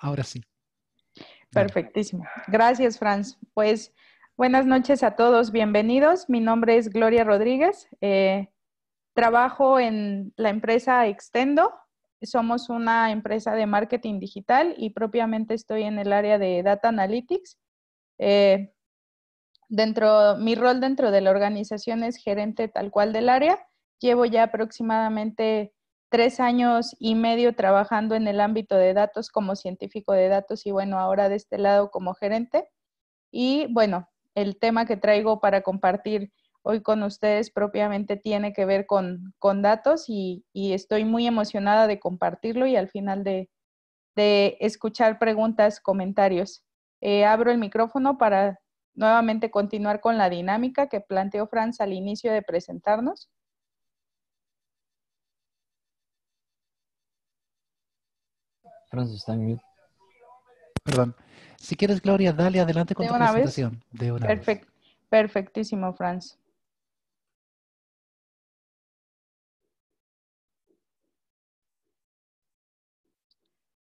ahora sí. Perfectísimo. Gracias, Franz. Pues buenas noches a todos, bienvenidos. Mi nombre es Gloria Rodríguez. Eh, trabajo en la empresa Extendo. Somos una empresa de marketing digital y propiamente estoy en el área de Data Analytics. Eh, dentro, mi rol dentro de la organización es gerente tal cual del área. Llevo ya aproximadamente tres años y medio trabajando en el ámbito de datos como científico de datos y bueno, ahora de este lado como gerente. Y bueno, el tema que traigo para compartir hoy con ustedes propiamente tiene que ver con, datos y, estoy muy emocionada de compartirlo y al final de, escuchar preguntas, comentarios. Eh, abro el micrófono para nuevamente continuar con la dinámica que planteó Franz al inicio de presentarnos. Francis está en Perdón. Si quieres, Gloria, dale adelante con tu presentación. De una Perfectísimo, Franz.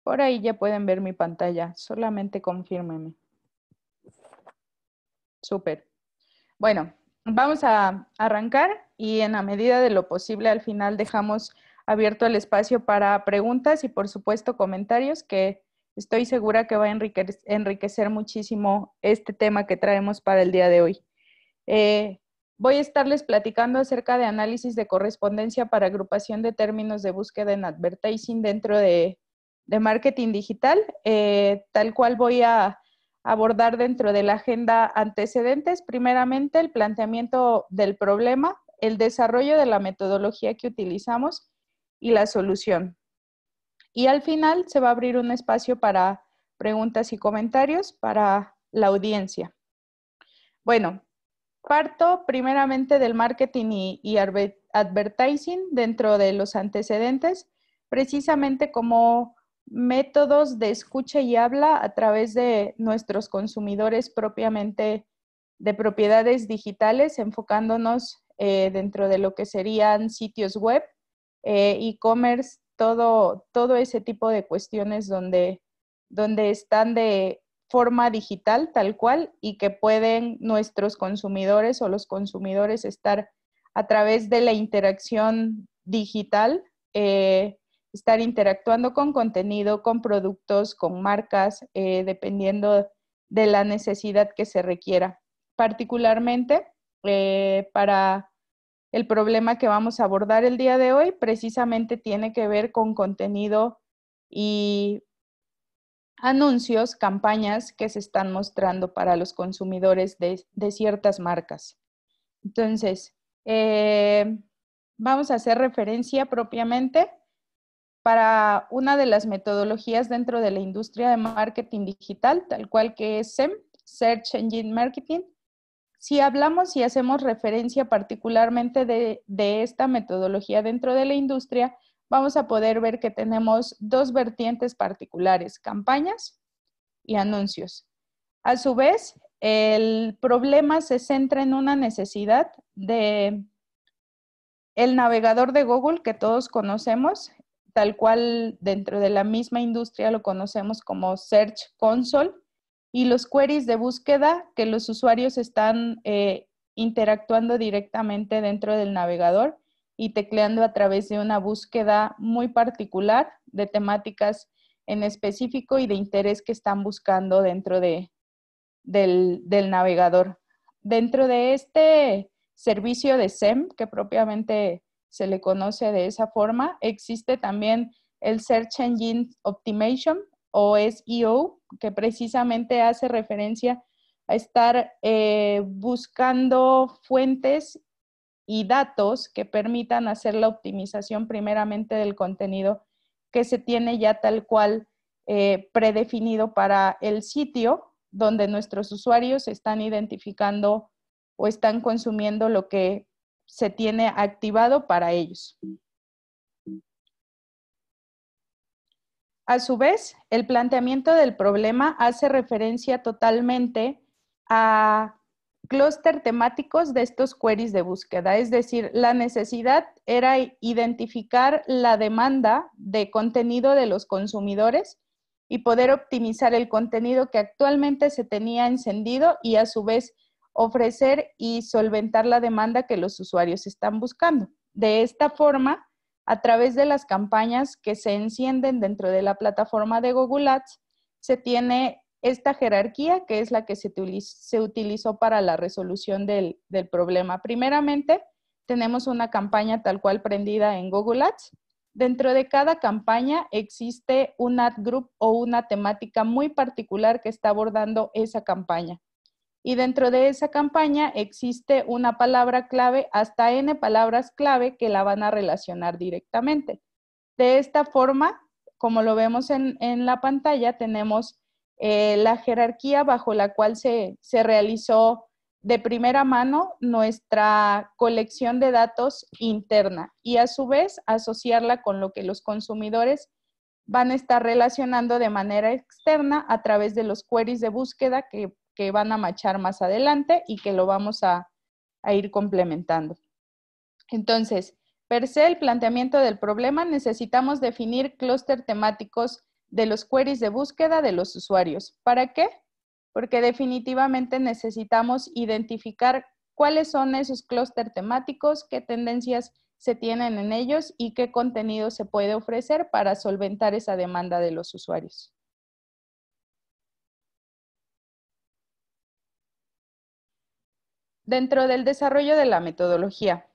Por ahí ya pueden ver mi pantalla, solamente confírmeme. Súper. Bueno, vamos a arrancar y en la medida de lo posible al final dejamos abierto el espacio para preguntas y por supuesto comentarios que estoy segura que va a enriquecer, muchísimo este tema que traemos para el día de hoy. Eh, voy a estarles platicando acerca de análisis de correspondencia para agrupación de términos de búsqueda en advertising dentro de, marketing digital, eh, tal cual voy a abordar dentro de la agenda antecedentes, primeramente el planteamiento del problema, el desarrollo de la metodología que utilizamos y la solución. Y al final se va a abrir un espacio para preguntas y comentarios para la audiencia. Bueno, parto primeramente del marketing y, advertising dentro de los antecedentes, precisamente como métodos de escucha y habla a través de nuestros consumidores propiamente de propiedades digitales, enfocándonos eh, dentro de lo que serían sitios web, eh, e-commerce, todo, ese tipo de cuestiones donde, donde están de forma digital tal cual y que pueden nuestros consumidores o los consumidores estar a través de la interacción digital, eh, estar interactuando con contenido, con productos, con marcas, eh, dependiendo de la necesidad que se requiera. Particularmente para el problema que vamos a abordar el día de hoy precisamente tiene que ver con contenido y anuncios, campañas que se están mostrando para los consumidores de, ciertas marcas. Entonces, eh, vamos a hacer referencia propiamente para una de las metodologías dentro de la industria de marketing digital, tal cual que es SEM, Search Engine Marketing, si hablamos y hacemos referencia particularmente de, esta metodología dentro de la industria, vamos a poder ver que tenemos dos vertientes particulares, campañas y anuncios. A su vez, el problema se centra en una necesidad de el navegador de Google que todos conocemos, tal cual dentro de la misma industria lo conocemos como Search Console, y los queries de búsqueda que los usuarios están eh, interactuando directamente dentro del navegador y tecleando a través de una búsqueda muy particular de temáticas en específico y de interés que están buscando dentro del, del navegador. Dentro de este servicio de SEM, que propiamente se le conoce de esa forma, existe también el Search Engine Optimization, o SEO, que precisamente hace referencia a estar eh, buscando fuentes y datos que permitan hacer la optimización primeramente del contenido que se tiene ya tal cual eh, predefinido para el sitio donde nuestros usuarios están identificando o están consumiendo lo que se tiene activado para ellos. A su vez, el planteamiento del problema hace referencia totalmente a clúster temáticos de estos queries de búsqueda, es decir, la necesidad era identificar la demanda de contenido de los consumidores y poder optimizar el contenido que actualmente se tenía encendido y a su vez ofrecer y solventar la demanda que los usuarios están buscando. De esta forma, a través de las campañas que se encienden dentro de la plataforma de Google Ads, se tiene esta jerarquía que es la que se, utilizó para la resolución del, del problema. Primeramente, tenemos una campaña tal cual prendida en Google Ads. Dentro de cada campaña existe un ad group o una temática muy particular que está abordando esa campaña. Y dentro de esa campaña existe una palabra clave, hasta N palabras clave que la van a relacionar directamente. De esta forma, como lo vemos en, la pantalla, tenemos eh, la jerarquía bajo la cual se, se realizó de primera mano nuestra colección de datos interna y a su vez asociarla con lo que los consumidores van a estar relacionando de manera externa a través de los queries de búsqueda que que van a machar más adelante y que lo vamos a, a ir complementando. Entonces, per se, el planteamiento del problema, necesitamos definir clúster temáticos de los queries de búsqueda de los usuarios. ¿Para qué? Porque definitivamente necesitamos identificar cuáles son esos clúster temáticos, qué tendencias se tienen en ellos y qué contenido se puede ofrecer para solventar esa demanda de los usuarios. Dentro del desarrollo de la metodología,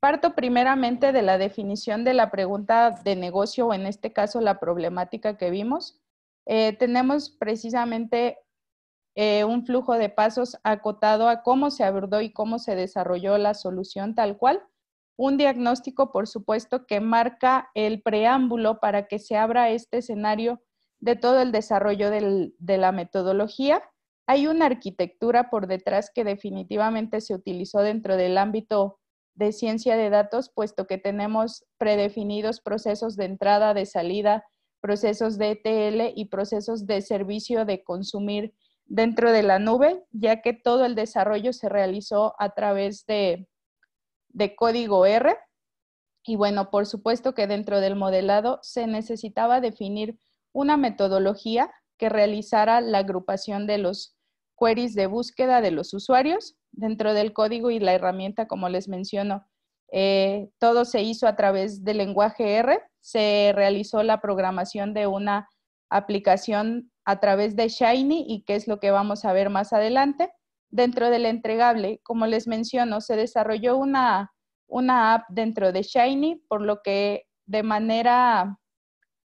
parto primeramente de la definición de la pregunta de negocio o en este caso la problemática que vimos. Eh, tenemos precisamente eh, un flujo de pasos acotado a cómo se abordó y cómo se desarrolló la solución tal cual. Un diagnóstico, por supuesto, que marca el preámbulo para que se abra este escenario de todo el desarrollo de la metodología hay una arquitectura por detrás que definitivamente se utilizó dentro del ámbito de ciencia de datos, puesto que tenemos predefinidos procesos de entrada, de salida, procesos de ETL y procesos de servicio de consumir dentro de la nube, ya que todo el desarrollo se realizó a través de, de código R. Y bueno, por supuesto que dentro del modelado se necesitaba definir una metodología que realizara la agrupación de los queries de búsqueda de los usuarios dentro del código y la herramienta, como les menciono. Eh, todo se hizo a través del lenguaje R, se realizó la programación de una aplicación a través de Shiny y qué es lo que vamos a ver más adelante. Dentro del entregable, como les menciono, se desarrolló una app dentro de Shiny, por lo que de manera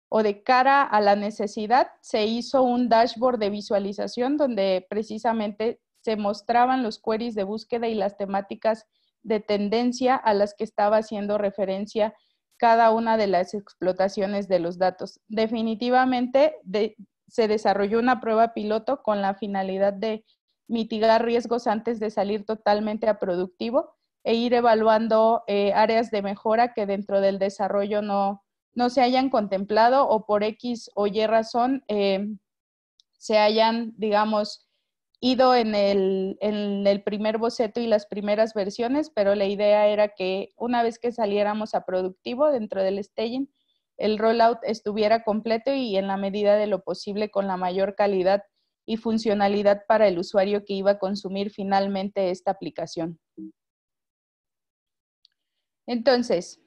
o de cara a la necesidad, se hizo un dashboard de visualización donde precisamente se mostraban los queries de búsqueda y las temáticas de tendencia a las que estaba haciendo referencia cada una de las explotaciones de los datos. Definitivamente se desarrolló una prueba piloto con la finalidad de mitigar riesgos antes de salir totalmente a productivo e ir evaluando eh, áreas de mejora que dentro del desarrollo no, no se hayan contemplado o por X o Y razón eh, se hayan, digamos, ido en el, en el primer boceto y las primeras versiones, pero la idea era que una vez que saliéramos a productivo dentro del staging, el rollout estuviera completo y en la medida de lo posible con la mayor calidad y funcionalidad para el usuario que iba a consumir finalmente esta aplicación. Entonces,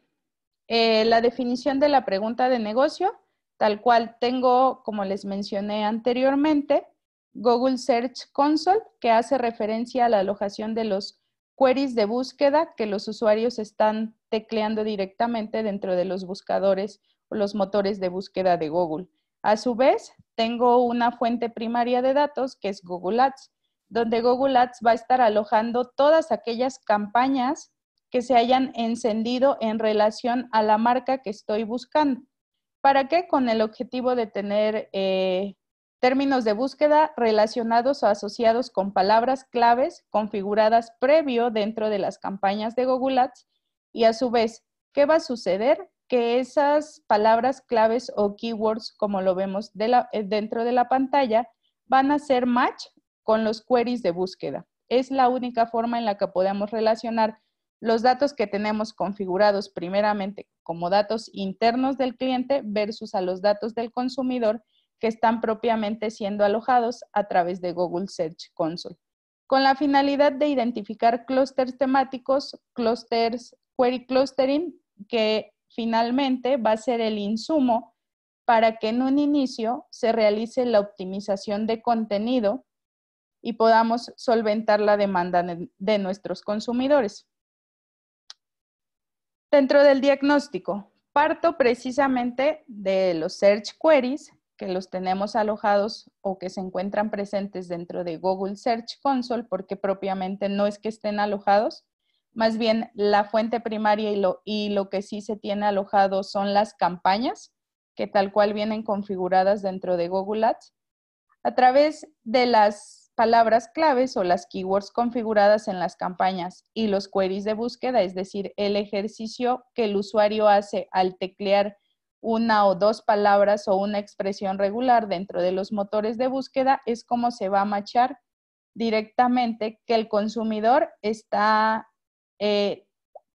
eh, la definición de la pregunta de negocio, tal cual tengo, como les mencioné anteriormente, Google Search Console, que hace referencia a la alojación de los queries de búsqueda que los usuarios están tecleando directamente dentro de los buscadores o los motores de búsqueda de Google. A su vez, tengo una fuente primaria de datos que es Google Ads, donde Google Ads va a estar alojando todas aquellas campañas que se hayan encendido en relación a la marca que estoy buscando. ¿Para qué? Con el objetivo de tener eh, términos de búsqueda relacionados o asociados con palabras claves configuradas previo dentro de las campañas de Google Ads y a su vez, ¿qué va a suceder? Que esas palabras claves o keywords, como lo vemos eh, dentro de la pantalla, van a ser match con los queries de búsqueda. Es la única forma en la que podemos relacionar los datos que tenemos configurados primeramente como datos internos del cliente versus a los datos del consumidor que están propiamente siendo alojados a través de Google Search Console, con la finalidad de identificar clústeres temáticos, clústeres query clustering, que finalmente va a ser el insumo para que en un inicio se realice la optimización de contenido y podamos solventar la demanda de nuestros consumidores. Dentro del diagnóstico, parto precisamente de los search queries que los tenemos alojados o que se encuentran presentes dentro de Google Search Console, porque propiamente no es que estén alojados, más bien la fuente primaria y lo, y lo que sí se tiene alojado son las campañas, que tal cual vienen configuradas dentro de Google Ads. A través de las palabras claves o las keywords configuradas en las campañas y los queries de búsqueda, es decir, el ejercicio que el usuario hace al teclear una o dos palabras o una expresión regular dentro de los motores de búsqueda, es como se va a machar directamente que el consumidor está eh,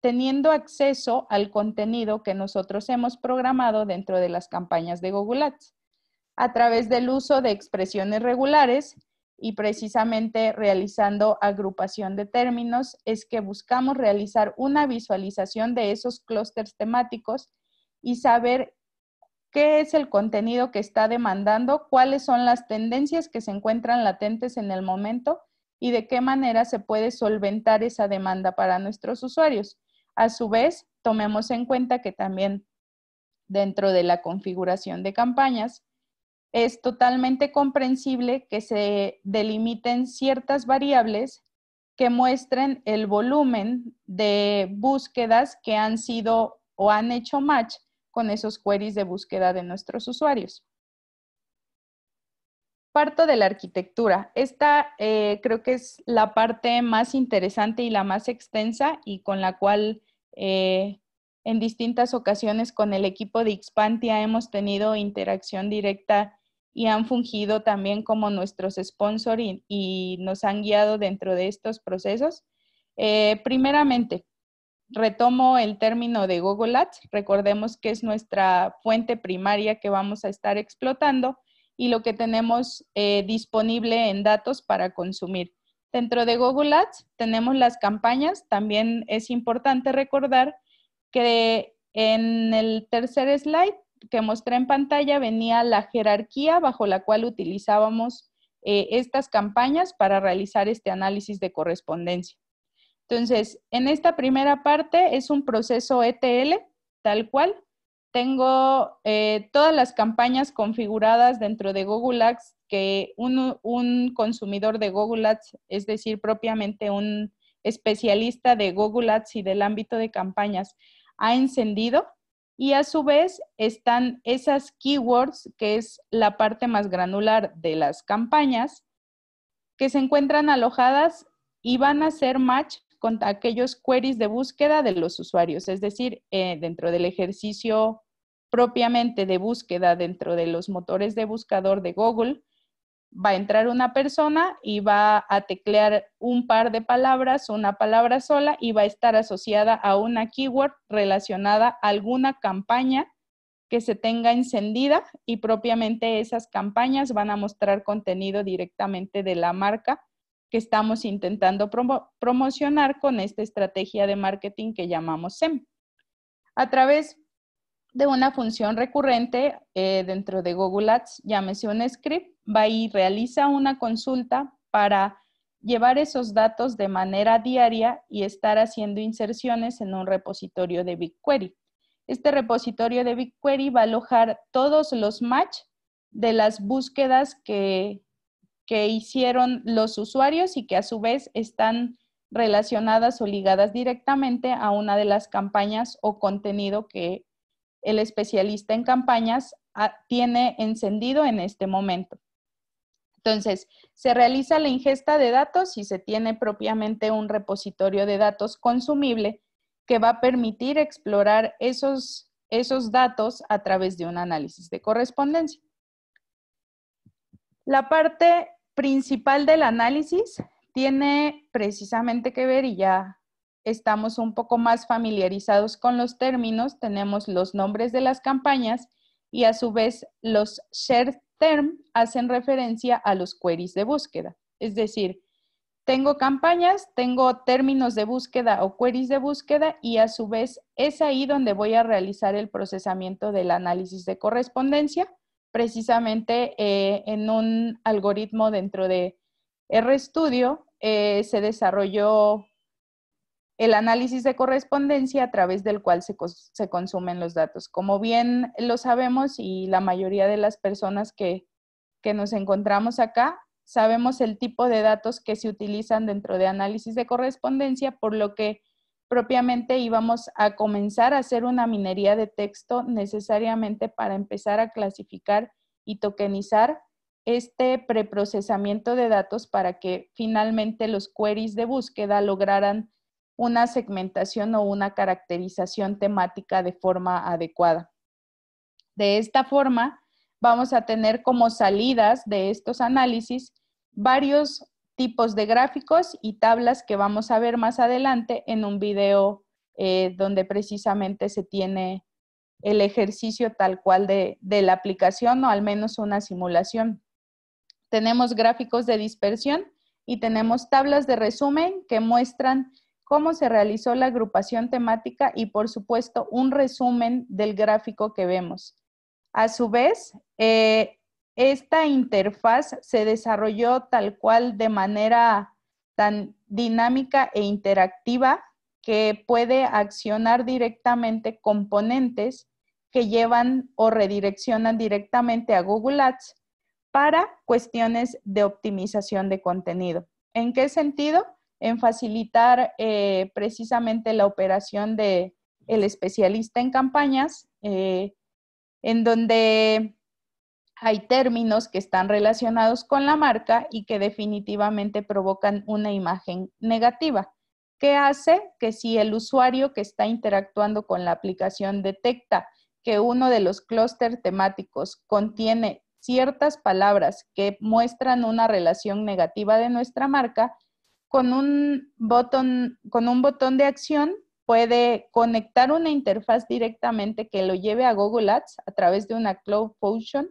teniendo acceso al contenido que nosotros hemos programado dentro de las campañas de Google Ads. A través del uso de expresiones regulares, y precisamente realizando agrupación de términos es que buscamos realizar una visualización de esos clústeres temáticos y saber qué es el contenido que está demandando, cuáles son las tendencias que se encuentran latentes en el momento y de qué manera se puede solventar esa demanda para nuestros usuarios. A su vez, tomemos en cuenta que también dentro de la configuración de campañas, es totalmente comprensible que se delimiten ciertas variables que muestren el volumen de búsquedas que han sido o han hecho match con esos queries de búsqueda de nuestros usuarios. Parto de la arquitectura. Esta eh, creo que es la parte más interesante y la más extensa y con la cual eh, en distintas ocasiones con el equipo de Xpantia hemos tenido interacción directa y han fungido también como nuestros sponsors y, nos han guiado dentro de estos procesos. Eh, primeramente, retomo el término de Google Ads. Recordemos que es nuestra fuente primaria que vamos a estar explotando y lo que tenemos eh, disponible en datos para consumir. Dentro de Google Ads tenemos las campañas. También es importante recordar que en el tercer slide que mostré en pantalla venía la jerarquía bajo la cual utilizábamos eh, estas campañas para realizar este análisis de correspondencia. Entonces, en esta primera parte es un proceso ETL, tal cual. Tengo eh, todas las campañas configuradas dentro de Google Ads que un, un consumidor de Google Ads, es decir, propiamente un especialista de Google Ads y del ámbito de campañas, ha encendido y a su vez están esas keywords, que es la parte más granular de las campañas, que se encuentran alojadas y van a ser match con aquellos queries de búsqueda de los usuarios, es decir, eh, dentro del ejercicio propiamente de búsqueda dentro de los motores de buscador de Google, va a entrar una persona y va a teclear un par de palabras, una palabra sola y va a estar asociada a una keyword relacionada a alguna campaña que se tenga encendida y propiamente esas campañas van a mostrar contenido directamente de la marca que estamos intentando promocionar con esta estrategia de marketing que llamamos SEM. A través de una función recurrente eh, dentro de Google Ads, llámese un script, va y realiza una consulta para llevar esos datos de manera diaria y estar haciendo inserciones en un repositorio de BigQuery. Este repositorio de BigQuery va a alojar todos los match de las búsquedas que, que hicieron los usuarios y que a su vez están relacionadas o ligadas directamente a una de las campañas o contenido que el especialista en campañas ah, tiene encendido en este momento. Entonces, se realiza la ingesta de datos y se tiene propiamente un repositorio de datos consumible que va a permitir explorar esos, esos datos a través de un análisis de correspondencia. La parte principal del análisis tiene precisamente que ver, y ya estamos un poco más familiarizados con los términos, tenemos los nombres de las campañas y a su vez los shared term hacen referencia a los queries de búsqueda. Es decir, tengo campañas, tengo términos de búsqueda o queries de búsqueda y a su vez es ahí donde voy a realizar el procesamiento del análisis de correspondencia, precisamente eh, en un algoritmo dentro de RStudio. Eh, se desarrolló el análisis de correspondencia a través del cual se, consumen los datos. Como bien lo sabemos y la mayoría de las personas que, que nos encontramos acá, sabemos el tipo de datos que se utilizan dentro de análisis de correspondencia, por lo que propiamente íbamos a comenzar a hacer una minería de texto necesariamente para empezar a clasificar y tokenizar este preprocesamiento de datos para que finalmente los queries de búsqueda lograran una segmentación o una caracterización temática de forma adecuada. De esta forma, vamos a tener como salidas de estos análisis varios tipos de gráficos y tablas que vamos a ver más adelante en un video eh, donde precisamente se tiene el ejercicio tal cual de la aplicación o al menos una simulación. Tenemos gráficos de dispersión y tenemos tablas de resumen que muestran cómo se realizó la agrupación temática y, por supuesto, un resumen del gráfico que vemos. A su vez, eh, esta interfaz se desarrolló tal cual de manera tan dinámica e interactiva que puede accionar directamente componentes que llevan o redireccionan directamente a Google Ads para cuestiones de optimización de contenido. ¿En qué sentido? en facilitar eh, precisamente la operación de el especialista en campañas, eh, en donde hay términos que están relacionados con la marca y que definitivamente provocan una imagen negativa. ¿Qué hace? Que si el usuario que está interactuando con la aplicación detecta que uno de los clústeres temáticos contiene ciertas palabras que muestran una relación negativa de nuestra marca, con un botón, con un botón de acción puede conectar una interfaz directamente que lo lleve a Google Ads a través de una Cloud Function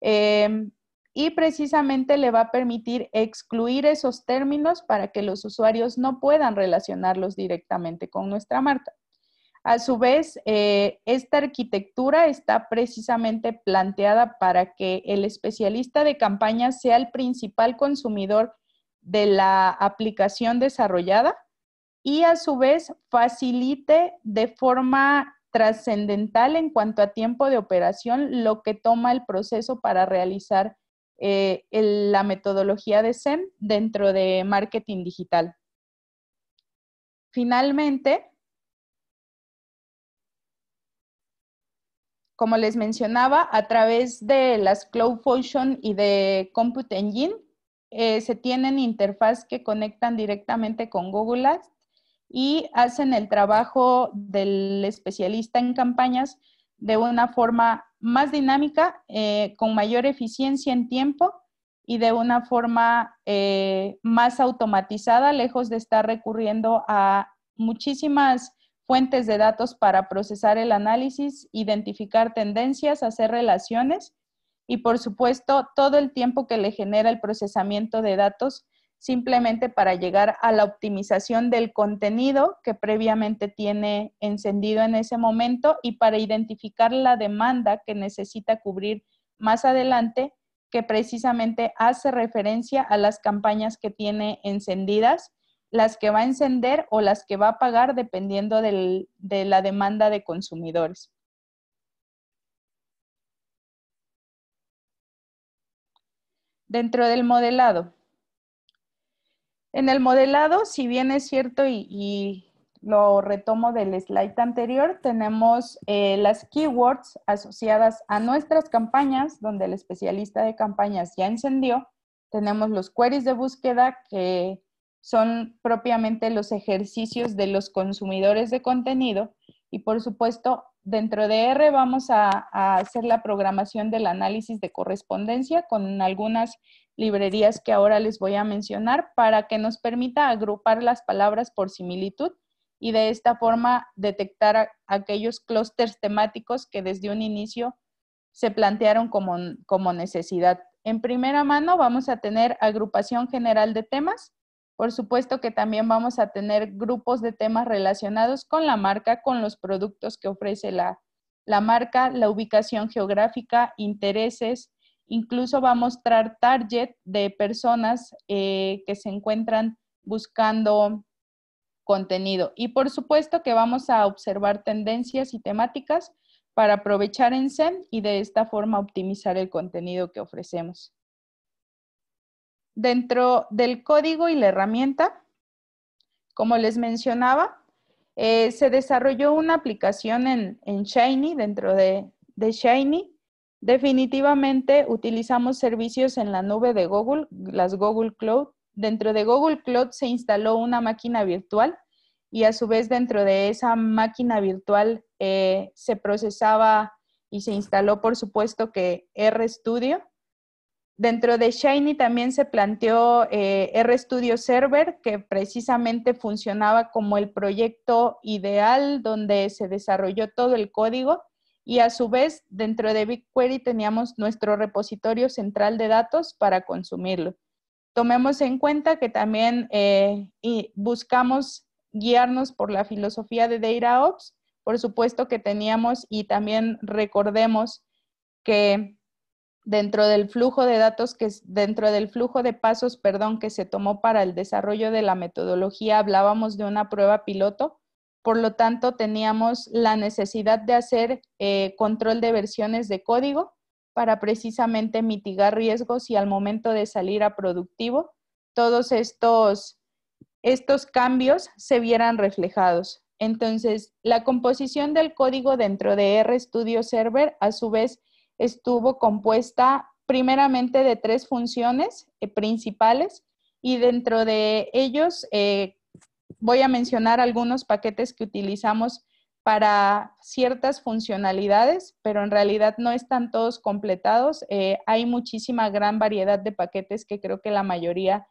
em, y precisamente le va a permitir excluir esos términos para que los usuarios no puedan relacionarlos directamente con nuestra marca. A su vez, eh, esta arquitectura está precisamente planteada para que el especialista de campaña sea el principal consumidor de la aplicación desarrollada y a su vez facilite de forma trascendental en cuanto a tiempo de operación lo que toma el proceso para realizar eh, la metodología de SEM dentro de marketing digital. Finalmente, como les mencionaba, a través de las Cloud Function y de Compute Engine, eh, se tienen interfaz que conectan directamente con Google Ads y hacen el trabajo del especialista en campañas de una forma más dinámica, eh, con mayor eficiencia en tiempo y de una forma eh, más automatizada, lejos de estar recurriendo a muchísimas fuentes de datos para procesar el análisis, identificar tendencias, hacer relaciones y por supuesto todo el tiempo que le genera el procesamiento de datos simplemente para llegar a la optimización del contenido que previamente tiene encendido en ese momento y para identificar la demanda que necesita cubrir más adelante, que precisamente hace referencia a las campañas que tiene encendidas, las que va a encender o las que va a pagar dependiendo de la demanda de consumidores. dentro del modelado. En el modelado, si bien es cierto y, lo retomo del slide anterior, tenemos eh, las keywords asociadas a nuestras campañas, donde el especialista de campañas ya encendió. Tenemos los queries de búsqueda, que son propiamente los ejercicios de los consumidores de contenido y por supuesto dentro de R vamos a, hacer la programación del análisis de correspondencia con algunas librerías que ahora les voy a mencionar para que nos permita agrupar las palabras por similitud y de esta forma detectar aquellos clústeres temáticos que desde un inicio se plantearon como necesidad. En primera mano vamos a tener agrupación general de temas, por supuesto que también vamos a tener grupos de temas relacionados con la marca, con los productos que ofrece la, marca, la ubicación geográfica, intereses. Incluso va a mostrar target de personas eh, que se encuentran buscando contenido. Y por supuesto que vamos a observar tendencias y temáticas para aprovechar en SEM y de esta forma optimizar el contenido que ofrecemos. Dentro del código y la herramienta, como les mencionaba, eh, se desarrolló una aplicación en, Shiny, dentro de, Shiny. Definitivamente utilizamos servicios en la nube de Google, las Google Cloud. Dentro de Google Cloud se instaló una máquina virtual y a su vez dentro de esa máquina virtual eh, se procesaba y se instaló, por supuesto, que RStudio Dentro de Shiny también se planteó eh, RStudio Server, que precisamente funcionaba como el proyecto ideal donde se desarrolló todo el código. Y a su vez, dentro de BigQuery teníamos nuestro repositorio central de datos para consumirlo. Tomemos en cuenta que también eh, buscamos guiarnos por la filosofía de DataOps. Por supuesto que teníamos y también recordemos que dentro del flujo de datos que dentro del flujo de pasos, perdón, que se tomó para el desarrollo de la metodología, hablábamos de una prueba piloto. Por lo tanto, teníamos la necesidad de hacer eh, control de versiones de código para precisamente mitigar riesgos y al momento de salir a productivo, todos estos, estos cambios se vieran reflejados. Entonces, la composición del código dentro de RStudio Server, a su vez, estuvo compuesta primeramente de tres funciones eh, principales y dentro de ellos eh, voy a mencionar algunos paquetes que utilizamos para ciertas funcionalidades, pero en realidad no están todos completados. Eh, hay muchísima gran variedad de paquetes que creo que la mayoría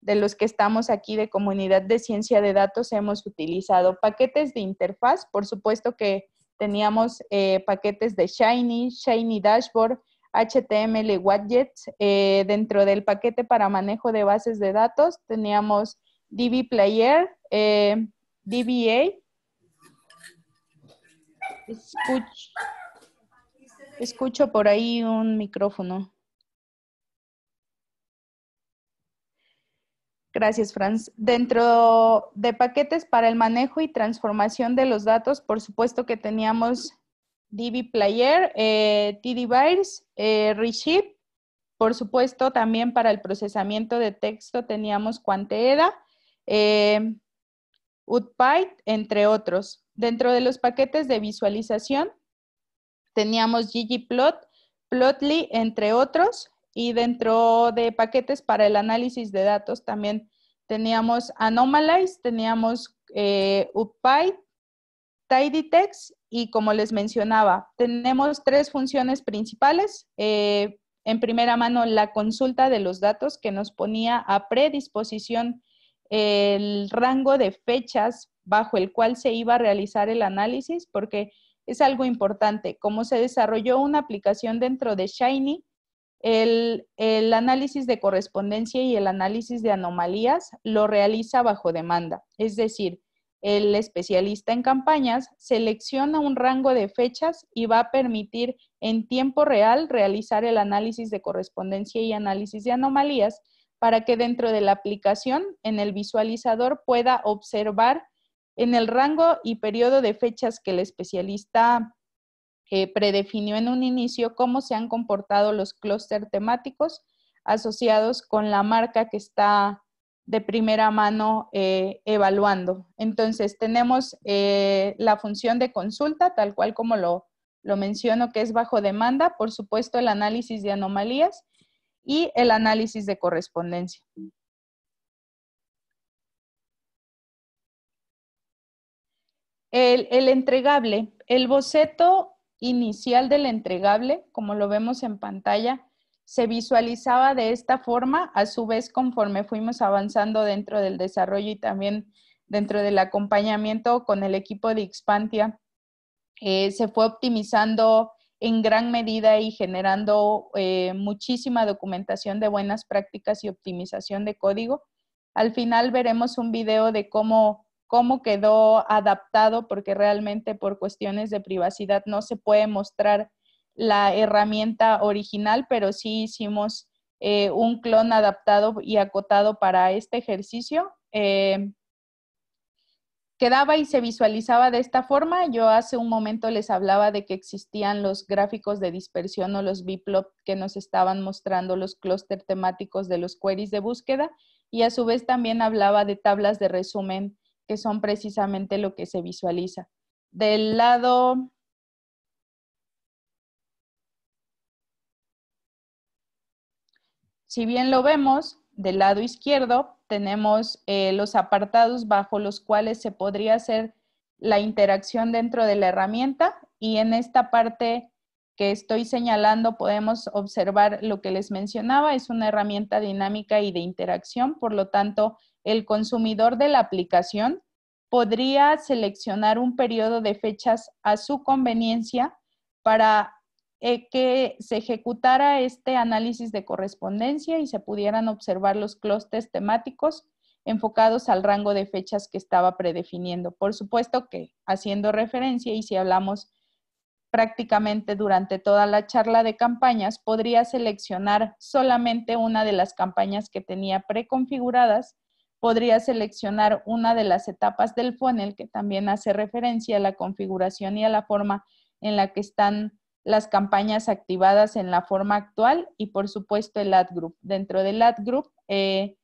de los que estamos aquí de comunidad de ciencia de datos hemos utilizado. Paquetes de interfaz, por supuesto que teníamos eh, paquetes de Shiny, Shiny Dashboard, HTML Widgets. Eh, dentro del paquete para manejo de bases de datos teníamos DB Player, eh, DBA. escucho por ahí un micrófono. Gracias, Franz. Dentro de paquetes para el manejo y transformación de los datos, por supuesto que teníamos DB Player, eh, eh Por supuesto, también para el procesamiento de texto teníamos Quanteda, eh, entre otros. Dentro de los paquetes de visualización teníamos ggplot, Plotly, entre otros. Y dentro de paquetes para el análisis de datos también teníamos Anomalize, teníamos eh, TidyText y como les mencionaba, tenemos tres funciones principales. Eh, en primera mano, la consulta de los datos que nos ponía a predisposición el rango de fechas bajo el cual se iba a realizar el análisis, porque es algo importante. Como se desarrolló una aplicación dentro de Shiny, el, análisis de correspondencia y el análisis de anomalías lo realiza bajo demanda, es decir, el especialista en campañas selecciona un rango de fechas y va a permitir en tiempo real realizar el análisis de correspondencia y análisis de anomalías para que dentro de la aplicación en el visualizador pueda observar en el rango y periodo de fechas que el especialista que predefinió en un inicio cómo se han comportado los clúster temáticos asociados con la marca que está de primera mano eh, evaluando. Entonces, tenemos eh, la función de consulta, tal cual como lo, menciono, que es bajo demanda, por supuesto, el análisis de anomalías y el análisis de correspondencia. el entregable, el boceto inicial del entregable, como lo vemos en pantalla, se visualizaba de esta forma, a su vez conforme fuimos avanzando dentro del desarrollo y también dentro del acompañamiento con el equipo de Expantia, eh, se fue optimizando en gran medida y generando eh, muchísima documentación de buenas prácticas y optimización de código. Al final veremos un video de cómo cómo quedó adaptado, porque realmente por cuestiones de privacidad no se puede mostrar la herramienta original, pero sí hicimos eh, un clon adaptado y acotado para este ejercicio. Eh, quedaba y se visualizaba de esta forma. Yo hace un momento les hablaba de que existían los gráficos de dispersión o los biplot que nos estaban mostrando los clúster temáticos de los queries de búsqueda y a su vez también hablaba de tablas de resumen que son precisamente lo que se visualiza. Del lado si bien lo vemos, del lado izquierdo tenemos eh, los apartados bajo los cuales se podría hacer la interacción dentro de la herramienta y en esta parte que estoy señalando podemos observar lo que les mencionaba, es una herramienta dinámica y de interacción, por lo tanto, el consumidor de la aplicación podría seleccionar un periodo de fechas a su conveniencia para eh, que se ejecutara este análisis de correspondencia y se pudieran observar los clústeres temáticos enfocados al rango de fechas que estaba predefiniendo. Por supuesto que haciendo referencia y si hablamos prácticamente durante toda la charla de campañas, podría seleccionar solamente una de las campañas que tenía preconfiguradas, podría seleccionar una de las etapas del funnel que también hace referencia a la configuración y a la forma en la que están las campañas activadas en la forma actual y por supuesto el ad group. Dentro del ad group eh,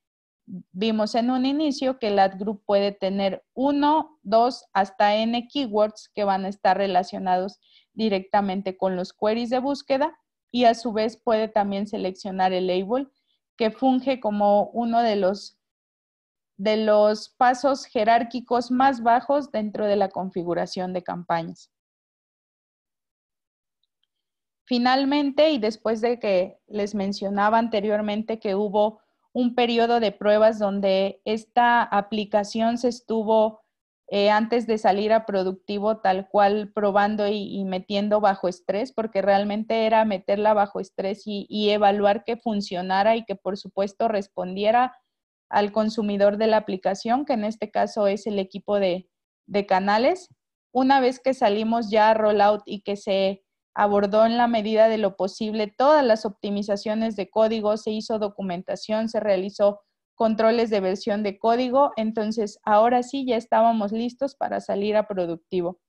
vimos en un inicio que el ad group puede tener uno, dos, hasta n keywords que van a estar relacionados directamente con los queries de búsqueda y a su vez puede también seleccionar el label que funge como uno de los, de los pasos jerárquicos más bajos dentro de la configuración de campañas. Finalmente, y después de que les mencionaba anteriormente que hubo un periodo de pruebas donde esta aplicación se estuvo eh, antes de salir a productivo tal cual probando y, metiendo bajo estrés, porque realmente era meterla bajo estrés y, evaluar que funcionara y que por supuesto respondiera al consumidor de la aplicación, que en este caso es el equipo de, de canales. Una vez que salimos ya a rollout y que se abordó en la medida de lo posible todas las optimizaciones de código, se hizo documentación, se realizó controles de versión de código, entonces ahora sí ya estábamos listos para salir a productivo.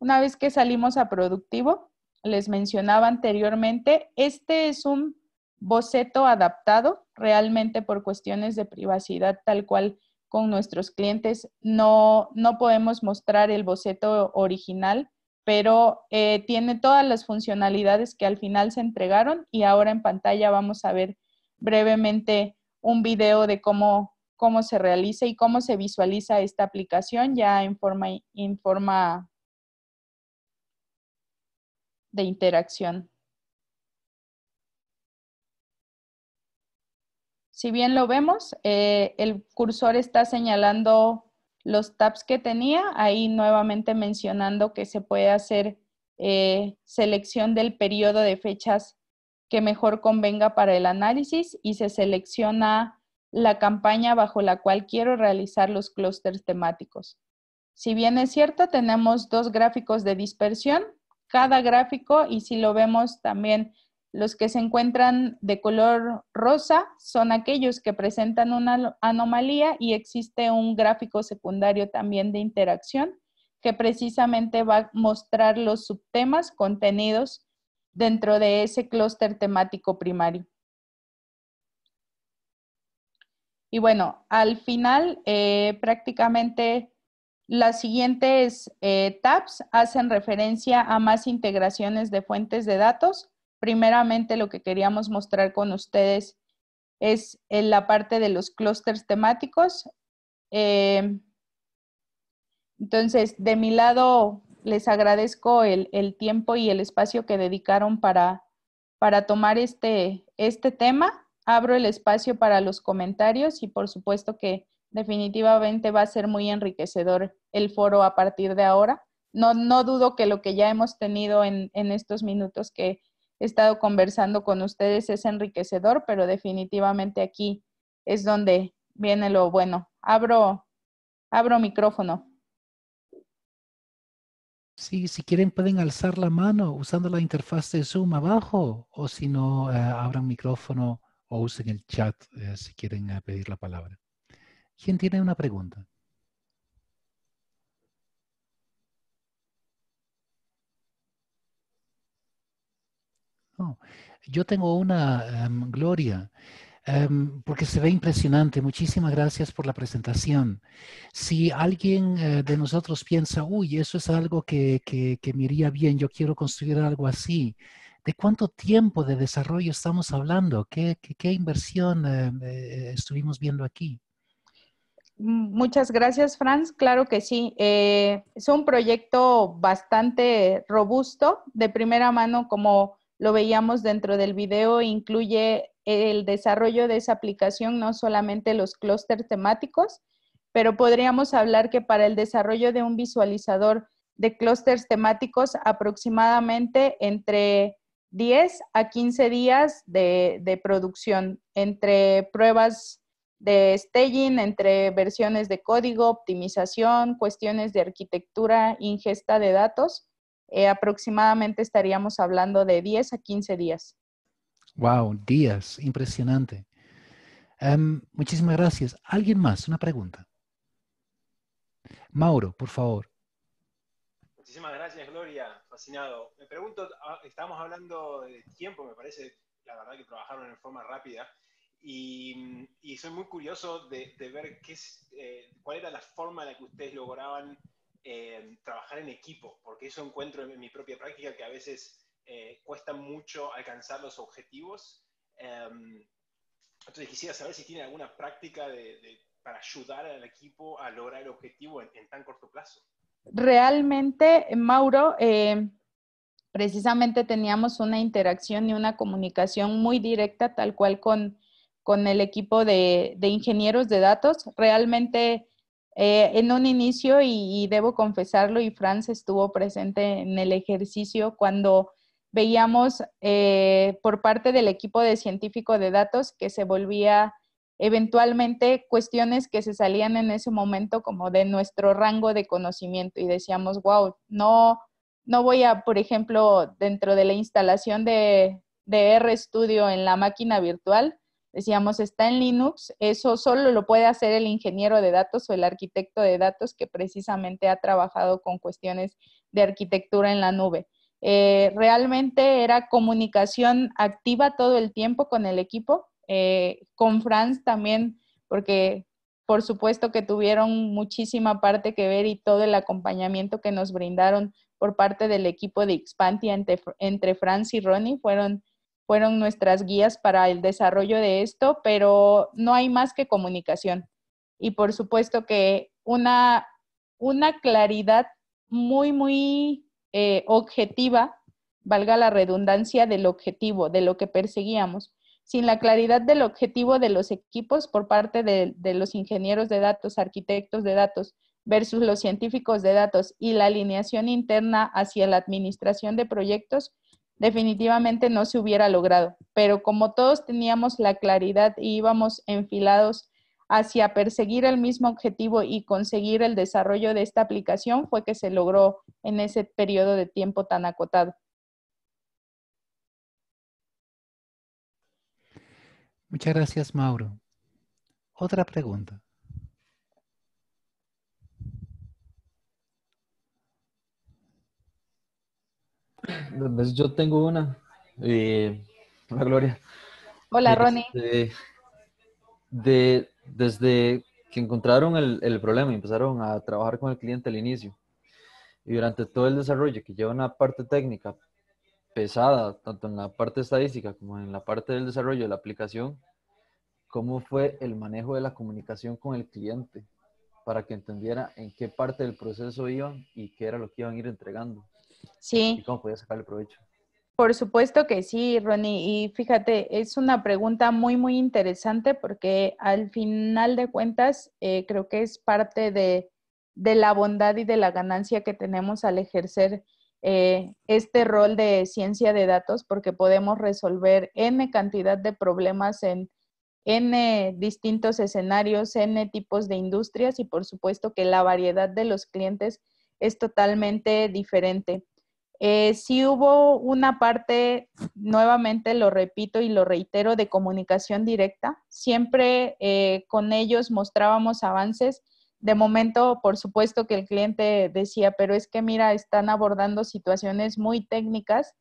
Una vez que salimos a productivo, les mencionaba anteriormente, este es un boceto adaptado realmente por cuestiones de privacidad, tal cual con nuestros clientes no, no podemos mostrar el boceto original, pero eh, tiene todas las funcionalidades que al final se entregaron y ahora en pantalla vamos a ver brevemente un video de cómo, cómo se realiza y cómo se visualiza esta aplicación ya en forma, en forma de interacción. Si bien lo vemos, eh, el cursor está señalando los tabs que tenía, ahí nuevamente mencionando que se puede hacer eh, selección del periodo de fechas que mejor convenga para el análisis y se selecciona la campaña bajo la cual quiero realizar los clústeres temáticos. Si bien es cierto, tenemos dos gráficos de dispersión, cada gráfico, y si lo vemos también, los que se encuentran de color rosa son aquellos que presentan una anomalía y existe un gráfico secundario también de interacción que precisamente va a mostrar los subtemas, contenidos dentro de ese clúster temático primario. Y bueno, al final eh, prácticamente las siguientes eh, tabs hacen referencia a más integraciones de fuentes de datos. Primeramente lo que queríamos mostrar con ustedes es en eh, la parte de los clústeres temáticos. entonces, de mi lado les agradezco el, tiempo y el espacio que dedicaron para, para tomar este, este tema. Abro el espacio para los comentarios y por supuesto que definitivamente va a ser muy enriquecedor el foro a partir de ahora. No, no dudo que lo que ya hemos tenido en, en estos minutos que he estado conversando con ustedes es enriquecedor, pero definitivamente aquí es donde viene lo bueno. Abro, abro micrófono. Sí, si quieren pueden alzar la mano usando la interfaz de Zoom abajo o si no, eh, abran micrófono o usen el chat eh, si quieren eh, pedir la palabra. ¿Quién tiene una pregunta? yo tengo una, em, Gloria. Em, porque se ve impresionante. Muchísimas gracias por la presentación. Si alguien eh, de nosotros piensa, uy, eso es algo que, que, me iría bien, yo quiero construir algo así, ¿de cuánto tiempo de desarrollo estamos hablando? ¿Qué, qué, inversión eh, eh, estuvimos viendo aquí? Muchas gracias, Franz. Claro que sí. es un proyecto bastante robusto. De primera mano, como lo veíamos dentro del video, incluye el desarrollo de esa aplicación, no solamente los clústeres temáticos, pero podríamos hablar que para el desarrollo de un visualizador de clústeres temáticos, aproximadamente entre 10 a 15 días de, de producción, entre pruebas de staging, entre versiones de código, optimización, cuestiones de arquitectura, ingesta de datos. Eh, aproximadamente estaríamos hablando de 10 a 15 días. Wow, días, impresionante. Em, muchísimas gracias. ¿Alguien más? Una pregunta. Mauro, por favor. Muchísimas gracias, Gloria. Fascinado. Me pregunto, ah, estamos hablando de tiempo, me parece, la verdad que trabajaron en forma rápida. Y, soy muy curioso de, ver qué eh, cuál era la forma en la que ustedes lograban eh, trabajar en equipo, porque eso encuentro en mi propia práctica que a veces eh, cuesta mucho alcanzar los objetivos. Em, entonces quisiera saber si tiene alguna práctica de, para ayudar al equipo a lograr el objetivo en, tan corto plazo. Realmente, Mauro, eh, precisamente teníamos una interacción y una comunicación muy directa, tal cual con, con el equipo de, de ingenieros de datos. Realmente eh, en un inicio, y, debo confesarlo, y Franz estuvo presente en el ejercicio cuando veíamos eh, por parte del equipo de científico de datos que se volvía eventualmente cuestiones que se salían en ese momento como de nuestro rango de conocimiento y decíamos, wow, no, no voy a, por ejemplo, dentro de la instalación de, de RStudio en la máquina virtual, decíamos, está en Linux, eso solo lo puede hacer el ingeniero de datos o el arquitecto de datos que precisamente ha trabajado con cuestiones de arquitectura en la nube. Eh, realmente era comunicación activa todo el tiempo con el equipo, eh, con Franz también, porque por supuesto que tuvieron muchísima parte que ver y todo el acompañamiento que nos brindaron por parte del equipo de Expantia entre, entre Franz y Ronnie fueron fueron nuestras guías para el desarrollo de esto, pero no hay más que comunicación. Y por supuesto que una, claridad muy, muy eh, objetiva, valga la redundancia, del objetivo, de lo que perseguíamos. Sin la claridad del objetivo de los equipos por parte de los ingenieros de datos, arquitectos de datos versus los científicos de datos y la alineación interna hacia la administración de proyectos, definitivamente no se hubiera logrado. Pero como todos teníamos la claridad y íbamos enfilados hacia perseguir el mismo objetivo y conseguir el desarrollo de esta aplicación, fue que se logró en ese periodo de tiempo tan acotado. Muchas gracias, Mauro. Otra pregunta. Pues, pues, yo tengo una. hola, Gloria. Hola, Ronnie. Este, de, desde que encontraron el, el problema y empezaron a trabajar con el cliente al inicio, y durante todo el desarrollo, que lleva una parte técnica pesada, tanto en la parte estadística como en la parte del desarrollo de la aplicación, ¿cómo fue el manejo de la comunicación con el cliente para que entendiera en qué parte del proceso iban y qué era lo que iban a ir entregando? Sí. cómo podía sacarle provecho? Por supuesto que sí, Ronnie. Y fíjate, es una pregunta muy, muy interesante porque al final de cuentas eh, creo que es parte de, la bondad y de la ganancia que tenemos al ejercer eh, este rol de ciencia de datos porque podemos resolver N cantidad de problemas en N distintos escenarios, N tipos de industrias y por supuesto que la variedad de los clientes es totalmente diferente. Eh, si hubo una parte, nuevamente lo repito y lo reitero, de comunicación directa. Siempre eh, con ellos mostrábamos avances. De momento, por supuesto que el cliente decía, pero es que mira, están abordando situaciones muy técnicas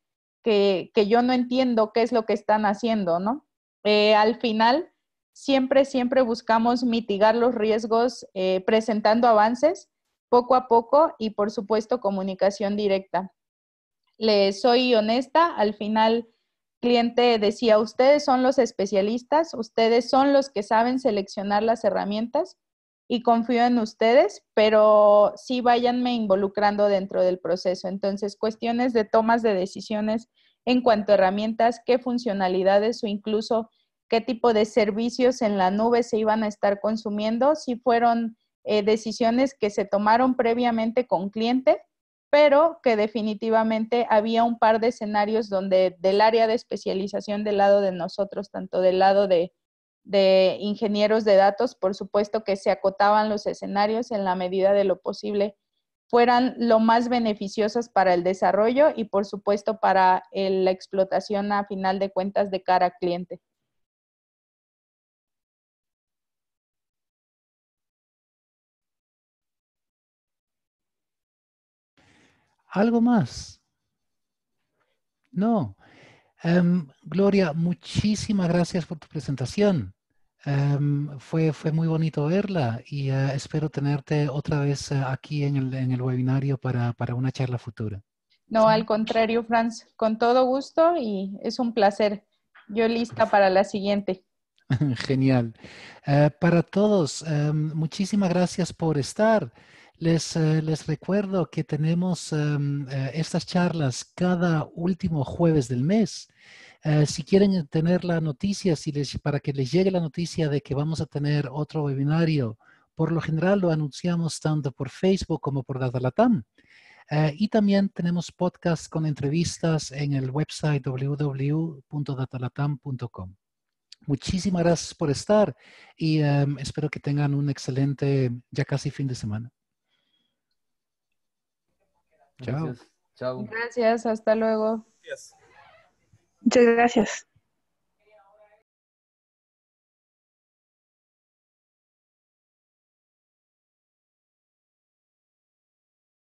que, yo no entiendo qué es lo que están haciendo, ¿no? Eh, al final, siempre, siempre buscamos mitigar los riesgos presentando avances poco a poco y por supuesto comunicación directa. Le soy honesta, al final cliente decía, ustedes son los especialistas, ustedes son los que saben seleccionar las herramientas y confío en ustedes, pero sí váyanme involucrando dentro del proceso. Entonces, cuestiones de tomas de decisiones en cuanto a herramientas, qué funcionalidades o incluso qué tipo de servicios en la nube se iban a estar consumiendo, si fueron eh, decisiones que se tomaron previamente con cliente, pero que definitivamente había un par de escenarios donde del área de especialización del lado de nosotros, tanto del lado de, ingenieros de datos, por supuesto que se acotaban los escenarios en la medida de lo posible fueran lo más beneficiosas para el desarrollo y por supuesto para la explotación a final de cuentas de cara al cliente. algo más. No. Em, Gloria, muchísimas gracias por tu presentación. Em, fue, fue muy bonito verla y eh, espero tenerte otra vez eh, aquí en el, webinario para, una charla futura. No, al contrario, Franz, con todo gusto y es un placer. Yo lista para la siguiente. Genial. Eh, para todos, em, muchísimas gracias por estar. Eh, les, recuerdo que tenemos em, eh, estas charlas cada último jueves del mes. Eh, si quieren tener la noticia, para que les llegue la noticia de que vamos a tener otro webinario, por lo general lo anunciamos tanto por Facebook como por Datalatam. y también tenemos podcast con entrevistas en el website www.datalatam.com. Muchísimas gracias por estar y em, espero que tengan un excelente, ya casi fin de semana. Chao. Gracias. hasta luego. Muchas gracias.